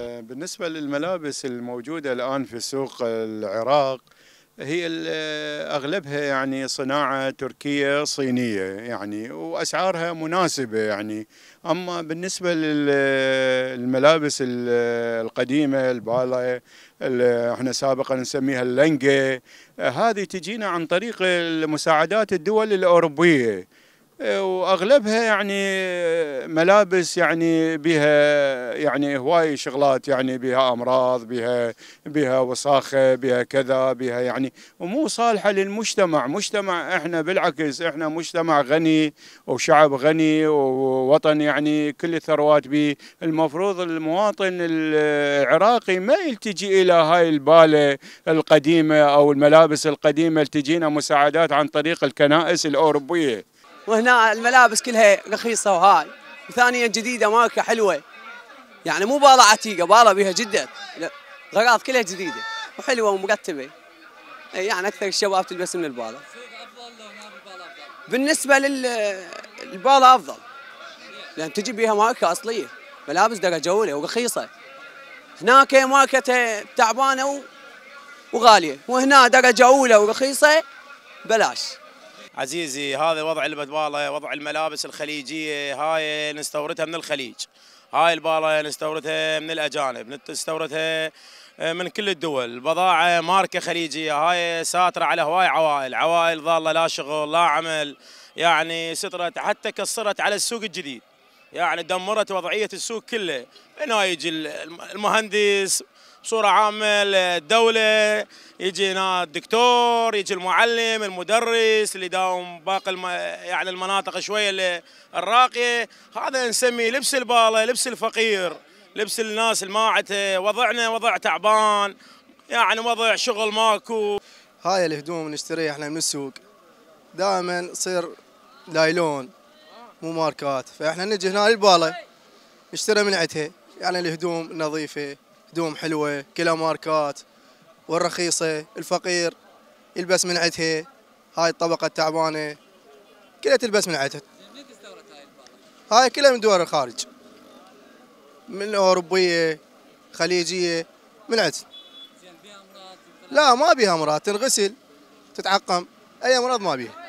آه، بالنسبة للملابس الموجودة الآن في سوق العراق هي آه، أغلبها يعني صناعة تركية صينية يعني وأسعارها مناسبة يعني أما بالنسبة للملابس آه، القديمة البالة احنا سابقا نسميها اللنقة هذه تجينا عن طريق مساعدات الدول الأوروبية واغلبها يعني ملابس يعني بها يعني هواي شغلات يعني بها امراض بها بها وساخه بها كذا بها يعني ومو صالحه للمجتمع، مجتمع احنا بالعكس احنا مجتمع غني وشعب غني ووطن يعني كل الثروات به، المفروض المواطن العراقي ما يلتجي الى هاي الباله القديمه او الملابس القديمه اللي تجينا مساعدات عن طريق الكنائس الاوروبيه. وهنا الملابس كلها رخيصه وهاي وثانيا جديده ماركه حلوه يعني مو بارة عتيقه بارة بها جدا غراض كلها جديده وحلوه ومرتبه يعني اكثر الشباب تلبس من البارة بالنسبه للبارة افضل لان تجي بها ماركه اصليه ملابس درجه اولى ورخيصه هناك ماركة تعبانه وغاليه وهنا درجه اولى ورخيصه بلاش عزيزي هذا وضع البدباله وضع الملابس الخليجيه هاي نستوردها من الخليج هاي الباله نستوردها من الاجانب نستوردها آه، من كل الدول بضاعه ماركه خليجيه هاي ساتره على هواي عوائل عوائل ظاله لا شغل لا عمل يعني سترت حتى كسرت على السوق الجديد يعني دمرت وضعيه السوق كله من هاي يجي المهندس بصوره عامه الدوله يجي هنا الدكتور يجي المعلم المدرس اللي داوم باقي الم... يعني المناطق شويه الراقيه هذا نسميه لبس الباله لبس الفقير لبس الناس الماعته وضعنا وضع تعبان يعني وضع شغل ماكو هاي الهدوم نشتريها احنا من السوق دائما تصير لايلون مو ماركات فاحنا نجي هنا للباله نشتري من عدها يعني الهدوم نظيفه هدوم حلوه كلها ماركات والرخيصه الفقير يلبس من عدها هاي الطبقه التعبانه كلها تلبس من عدها هاي كلها من دول الخارج من اوروبيه خليجيه من عدها لا ما بيها امراض تنغسل تتعقم اي امراض ما بيها